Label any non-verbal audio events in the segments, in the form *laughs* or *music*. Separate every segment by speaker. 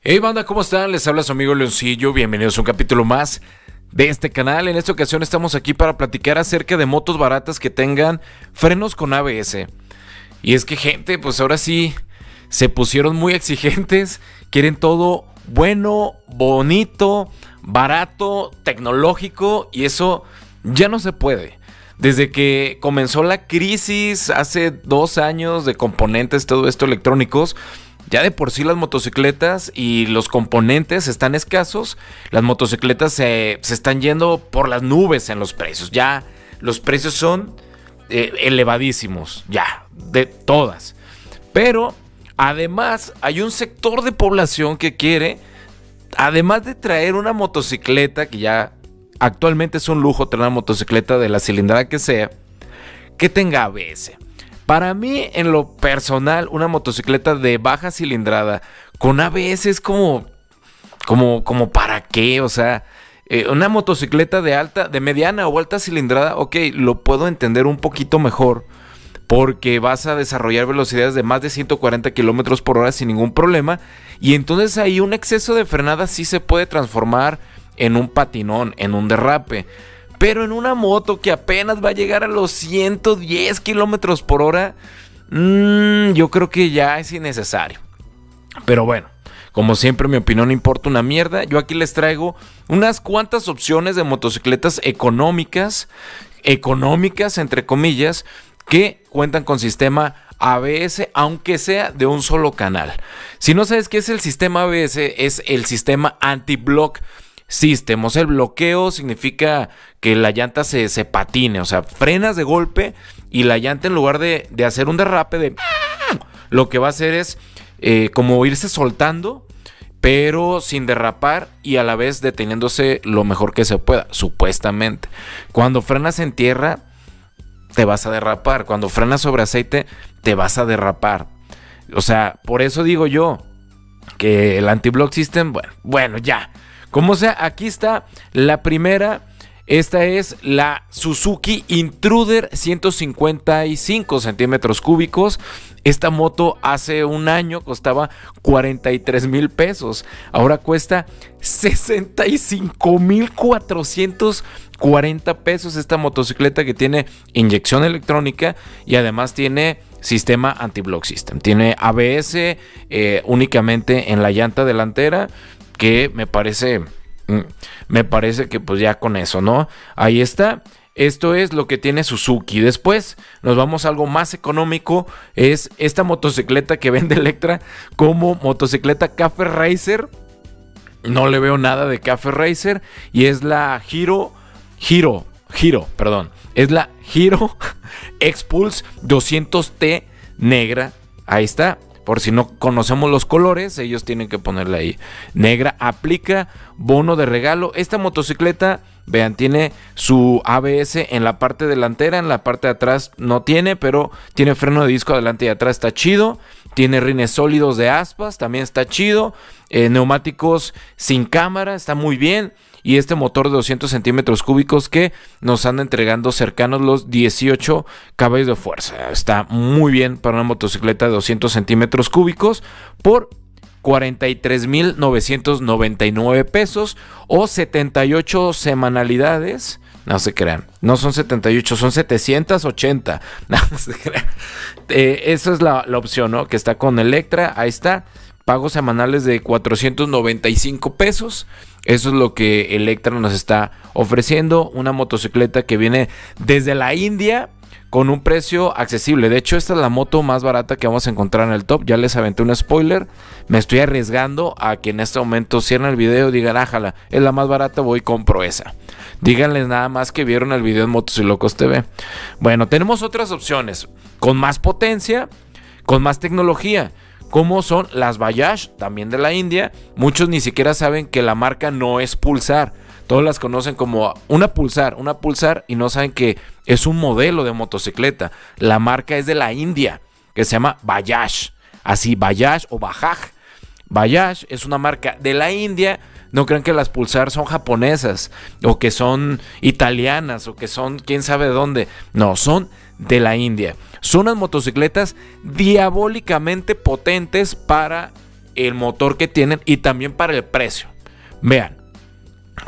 Speaker 1: Hey banda, ¿cómo están? Les habla su amigo Leoncillo, bienvenidos a un capítulo más de este canal. En esta ocasión estamos aquí para platicar acerca de motos baratas que tengan frenos con ABS. Y es que gente, pues ahora sí, se pusieron muy exigentes, quieren todo bueno, bonito, barato, tecnológico y eso ya no se puede. Desde que comenzó la crisis hace dos años de componentes, todo esto electrónicos, ya de por sí las motocicletas y los componentes están escasos, las motocicletas se, están yendo por las nubes en los precios. Ya los precios son eh, elevadísimos, ya, de todas. Pero además hay un sector de población que quiere, además de traer una motocicleta, que ya actualmente es un lujo tener una motocicleta de la cilindrada que sea, que tenga ABS. Para mí, en lo personal, una motocicleta de baja cilindrada con ABS es como. como. como para qué, o sea. Eh, una motocicleta de alta, de mediana o alta cilindrada, ok, lo puedo entender un poquito mejor porque vas a desarrollar velocidades de más de 140 kilómetros por hora sin ningún problema. Y entonces ahí un exceso de frenada sí se puede transformar en un patinón, en un derrape. Pero en una moto que apenas va a llegar a los 110 kilómetros por hora, mm, yo creo que ya es innecesario. Pero bueno, como siempre mi opinión no importa una mierda. Yo aquí les traigo unas cuantas opciones de motocicletas económicas, económicas entre comillas, que cuentan con sistema ABS, aunque sea de un solo canal. Si no sabes qué es el sistema ABS, es el sistema anti-block el bloqueo significa que la llanta se, patine. O sea, frenas de golpe y la llanta en lugar de, hacer un derrape de... *clears throat* Lo que va a hacer es eh, como irse soltando, pero sin derrapar y a la vez deteniéndose lo mejor que se pueda, supuestamente. Cuando frenas en tierra, te vas a derrapar. Cuando frenas sobre aceite, te vas a derrapar. O sea, por eso digo yo que el anti-block system, bueno, bueno, ya. Como sea, aquí está la primera. Esta es la Suzuki Intruder 155 centímetros cúbicos. Esta moto hace un año costaba 43 mil pesos. Ahora cuesta 65 mil 440 pesos esta motocicleta que tiene inyección electrónica y además tiene sistema anti-block system. Tiene ABS eh, únicamente en la llanta delantera que me parece, mm, me parece que pues ya con eso, ¿no? Ahí está. Esto es lo que tiene Suzuki. Después nos vamos a algo más económico. Es esta motocicleta que *laughs* vende Electra como motocicleta café Racer. No le veo nada de café Racer. Y es la Giro. Giro. Giro, perdón. Es la Giro *laughs* Expulse 200T negra. Ahí está. Por si no conocemos los colores, ellos tienen que ponerle ahí. Negra aplica bono de regalo. Esta motocicleta, vean, tiene su ABS en la parte delantera, en la parte de atrás no tiene, pero tiene freno de disco adelante y atrás, está chido. Tiene rines sólidos de aspas, también está chido. Eh, neumáticos sin cámara, está muy bien. Y este motor de 200 centímetros cúbicos que nos han entregando cercanos los 18 caballos de fuerza. Está muy bien para una motocicleta de 200 centímetros cúbicos por 43.999 pesos o 78 semanalidades no se crean. No son 78, son 780. *laughs* No, se crean. Eh, esa es la, opción, ¿no? Que está con Electra. Ahí está. Pagos semanales de 495 pesos. Eso es lo que Electra nos está ofreciendo. Una motocicleta que viene desde la India con un precio accesible. De hecho, esta es la moto más barata que vamos a encontrar en el top. Ya les aventé un spoiler. Me estoy arriesgando a que en este momento cierren el video y digan, ájala, es la más barata, voy y compro esa. Díganles nada más que vieron el video en Motos y Locos TV. Bueno, tenemos otras opciones con más potencia, con más tecnología como son las Bajaj, también de la India. Muchos ni siquiera saben que la marca no es Pulsar. Todos las conocen como una Pulsar, una Pulsar y no saben que es un modelo de motocicleta. La marca es de la India, que se llama Bajaj. Así, Bajaj o Bajaj. Bajaj es una marca de la India no crean que las Pulsar son japonesas o que son italianas o que son quién sabe dónde. No, son de la India. Son unas motocicletas diabólicamente potentes para el motor que tienen y también para el precio. Vean,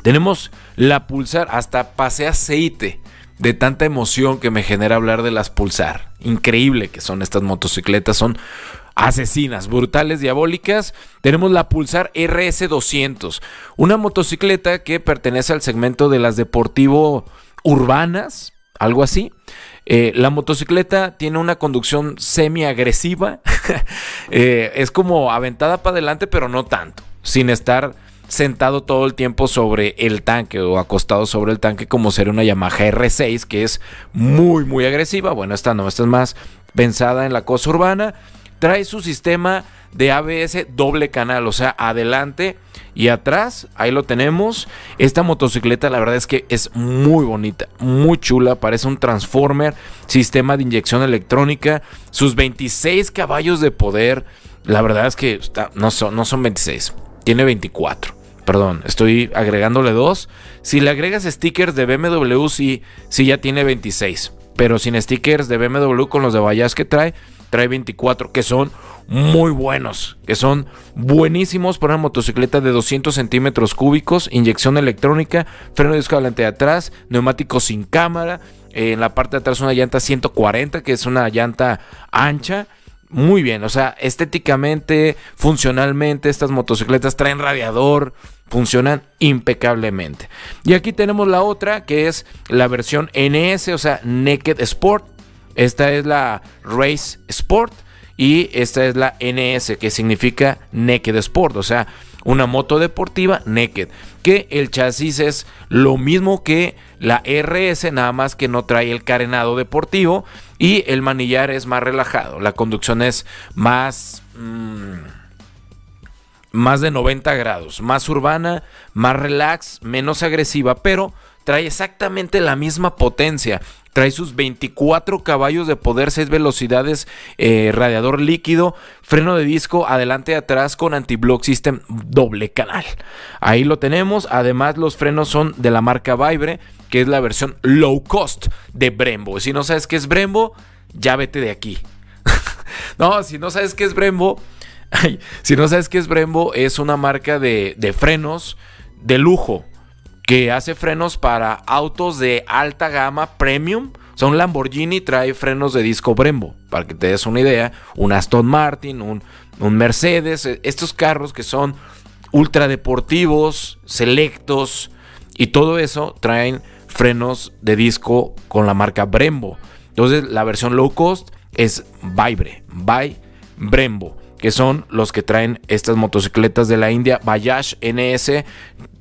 Speaker 1: tenemos la Pulsar, hasta pase aceite de tanta emoción que me genera hablar de las Pulsar. Increíble que son estas motocicletas, son asesinas, brutales, diabólicas, tenemos la Pulsar RS200, una motocicleta que pertenece al segmento de las deportivo urbanas, algo así. Eh, la motocicleta tiene una conducción semi-agresiva, *laughs* eh, es como aventada para adelante, pero no tanto, sin estar sentado todo el tiempo sobre el tanque o acostado sobre el tanque como sería una Yamaha R6 que es muy muy agresiva. Bueno, esta no, esta es más pensada en la cosa urbana trae su sistema de ABS doble canal, o sea, adelante y atrás, ahí lo tenemos. Esta motocicleta la verdad es que es muy bonita, muy chula, parece un transformer, sistema de inyección electrónica, sus 26 caballos de poder, la verdad es que no, son, 26, tiene 24 perdón, estoy agregándole dos. Si le agregas stickers de BMW, sí, sí ya tiene 26. Pero sin stickers de BMW con los de Bayas que trae, trae 24, que son muy buenos, que son buenísimos para una motocicleta de 200 centímetros cúbicos, inyección electrónica, freno de disco delante de atrás, neumático sin cámara, eh, en la parte de atrás una llanta 140, que es una llanta ancha. Muy bien, o sea, estéticamente, funcionalmente, estas motocicletas traen radiador, funcionan impecablemente. Y aquí tenemos la otra, que es la versión NS, o sea, Naked Sport esta es la Race Sport y esta es la NS, que significa Naked Sport, o sea, una moto deportiva naked. Que el chasis es lo mismo que la RS, nada más que no trae el carenado deportivo y el manillar es más relajado. La conducción es más... Mm, más de 90 grados, más urbana, más relax, menos agresiva, pero trae exactamente la misma potencia. Trae sus 24 caballos de poder, 6 velocidades, eh, radiador líquido, freno de disco, adelante y atrás con anti-block system doble canal. Ahí lo tenemos. Además, los frenos son de la marca Vibre, que es la versión low cost de Brembo. Si no sabes qué es Brembo, ya vete de aquí. *laughs* no, si no sabes qué es Brembo, si no sabes qué es Brembo, es una marca de frenos de lujo que hace frenos para autos de alta gama premium. son Lamborghini trae frenos de disco Brembo, para que te des una idea. Un Aston Martin, un, Mercedes. Eh, estos carros que son ultradeportivos, selectos y todo eso traen frenos de disco con la marca Brembo. Entonces, la versión low cost es Vibre, by Brembo, que son los que traen estas motocicletas de la India, Bajaj NS,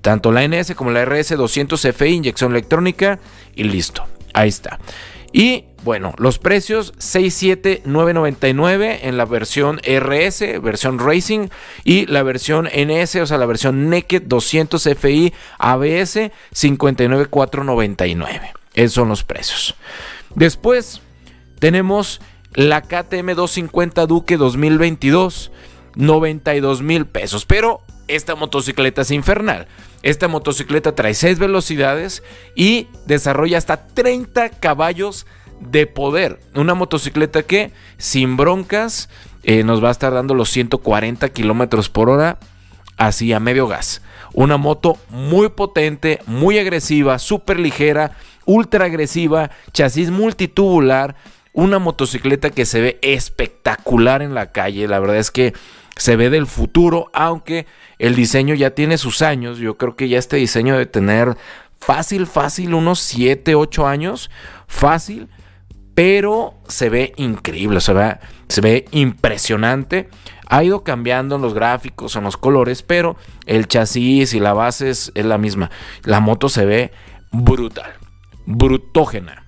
Speaker 1: tanto la NS como la RS200FI, inyección electrónica y listo. Ahí está. Y bueno, los precios 67999 en la versión RS, versión Racing y la versión NS, o sea, la versión Naked 200 FI ABS 59499. Esos son los precios. Después tenemos la KTM 250 Duque 2022, 92 mil pesos. Pero esta motocicleta es infernal. Esta motocicleta trae 6 velocidades y desarrolla hasta 30 caballos de poder. Una motocicleta que sin broncas eh, nos va a estar dando los 140 kilómetros por hora así a medio gas. Una moto muy potente, muy agresiva, súper ligera, ultra agresiva, chasis multitubular. Una motocicleta que se ve espectacular en la calle. La verdad es que se ve del futuro, aunque el diseño ya tiene sus años. Yo creo que ya este diseño debe tener fácil, fácil, unos 7, 8 años, fácil, pero se ve increíble, se ve, se ve impresionante. Ha ido cambiando en los gráficos, en los colores, pero el chasis y la base es la misma. La moto se ve brutal, brutógena.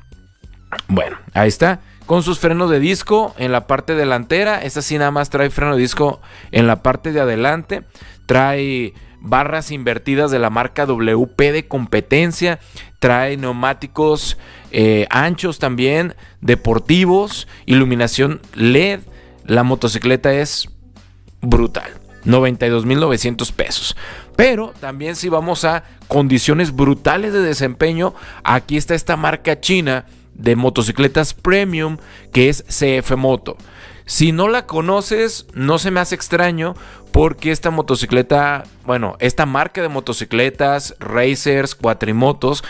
Speaker 1: Bueno, ahí está con sus frenos de disco en la parte delantera. Esta sí nada más trae freno de disco en la parte de adelante. Trae barras invertidas de la marca WP de competencia. Trae neumáticos eh, anchos también, deportivos, iluminación LED. La motocicleta es brutal. 92.900 pesos. Pero también si vamos a condiciones brutales de desempeño, aquí está esta marca china de motocicletas premium que es CF Moto. Si no la conoces, no se me hace extraño porque esta motocicleta, bueno, esta marca de motocicletas, racers, cuatrimotos,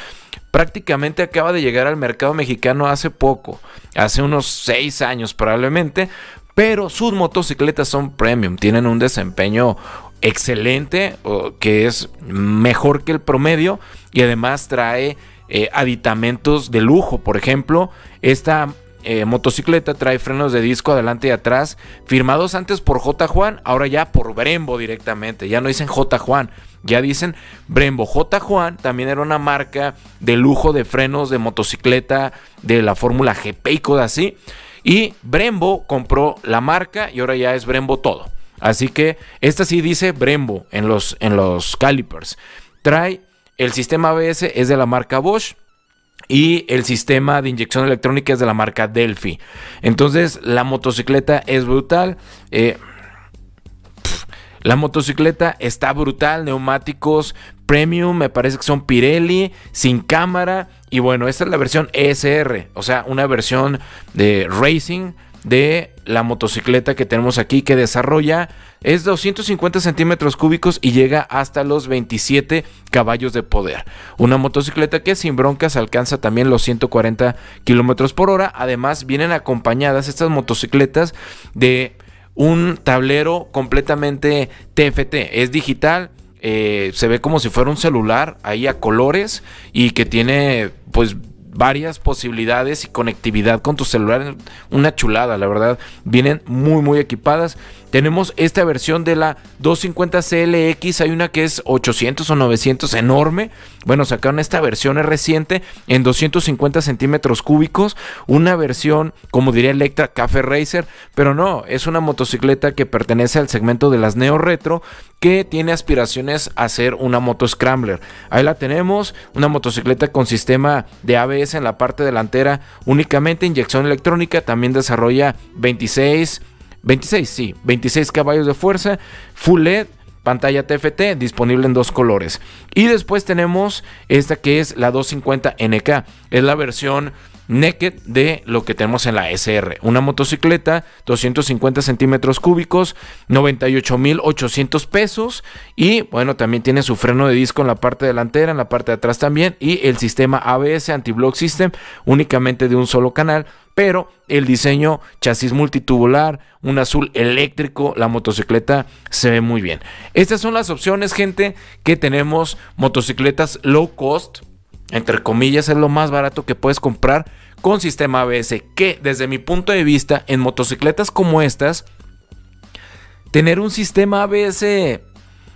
Speaker 1: prácticamente acaba de llegar al mercado mexicano hace poco, hace unos 6 años probablemente, pero sus motocicletas son premium, tienen un desempeño excelente, que es mejor que el promedio y además trae eh, aditamentos de lujo. Por ejemplo, esta eh, motocicleta trae frenos de disco adelante y atrás, firmados antes por J. Juan, ahora ya por Brembo directamente. Ya no dicen J. Juan, ya dicen Brembo. J. Juan también era una marca de lujo de frenos de motocicleta de la Fórmula GP y cosas así. Y Brembo compró la marca y ahora ya es Brembo todo. Así que esta sí dice Brembo en los, en los calipers. Trae el sistema ABS es de la marca Bosch y el sistema de inyección electrónica es de la marca Delphi. Entonces la motocicleta es brutal. Eh, la motocicleta está brutal, neumáticos premium, me parece que son Pirelli, sin cámara. Y bueno, esta es la versión ESR, o sea, una versión de racing de la motocicleta que tenemos aquí que desarrolla es 250 centímetros cúbicos y llega hasta los 27 caballos de poder. Una motocicleta que sin broncas alcanza también los 140 kilómetros por hora. Además, vienen acompañadas estas motocicletas de un tablero completamente TFT, es digital. Eh, se ve como si fuera un celular ahí a colores y que tiene pues varias posibilidades y conectividad con tu celular. Una chulada, la verdad. Vienen muy, muy equipadas. Tenemos esta versión de la 250 CLX, hay una que es 800 o 900, enorme. Bueno, sacaron esta versión es reciente en 250 centímetros cúbicos, una versión, como diría Electra, Cafe Racer, pero no, es una motocicleta que pertenece al segmento de las Neo Retro que tiene aspiraciones a ser una moto Scrambler. Ahí la tenemos, una motocicleta con sistema de ABS en la parte delantera únicamente, inyección electrónica, también desarrolla 26 26, sí, 26 caballos de fuerza, full LED, pantalla TFT disponible en dos colores. Y después tenemos esta que es la 250 NK, es la versión naked de lo que tenemos en la SR. Una motocicleta, 250 centímetros cúbicos, 98.800 pesos y bueno, también tiene su freno de disco en la parte delantera, en la parte de atrás también y el sistema ABS Anti-Block System únicamente de un solo canal pero el diseño chasis multitubular, un azul eléctrico, la motocicleta se ve muy bien. Estas son las opciones, gente, que tenemos motocicletas low cost entre comillas, es lo más barato que puedes comprar con sistema ABS, que desde mi punto de vista, en motocicletas como estas, tener un sistema ABS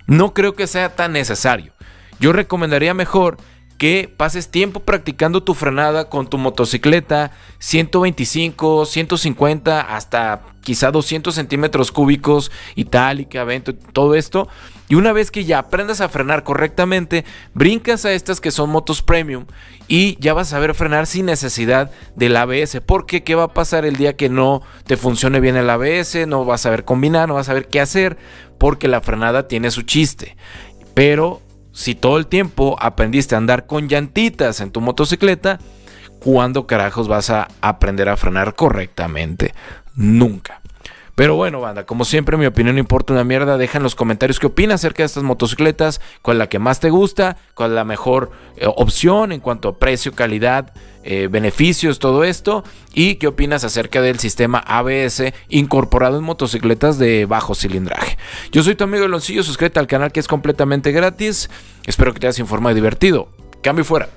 Speaker 1: no creo que sea tan necesario. Yo recomendaría mejor que pases tiempo practicando tu frenada con tu motocicleta 125, 150, hasta quizá 200 centímetros cúbicos, itálica, vento, todo esto. Y una vez que ya aprendas a frenar correctamente, brincas a estas que son motos premium y ya vas a saber frenar sin necesidad del ABS. Porque qué va a pasar el día que no te funcione bien el ABS, no vas a saber combinar, no vas a saber qué hacer, porque la frenada tiene su chiste. Pero si todo el tiempo aprendiste a andar con llantitas en tu motocicleta, ¿cuándo carajos vas a aprender a frenar correctamente? Nunca. Pero bueno, banda, como siempre, mi opinión no importa una mierda. Deja en los comentarios qué opinas acerca de estas motocicletas, cuál es la que más te gusta, cuál es la mejor eh, opción en cuanto a precio, calidad, eh, beneficios, todo esto. Y qué opinas acerca del sistema ABS incorporado en motocicletas de bajo cilindraje. Yo soy tu amigo Eloncillo, suscríbete al canal que es completamente gratis. Espero que te hayas informado y divertido. Cambio fuera.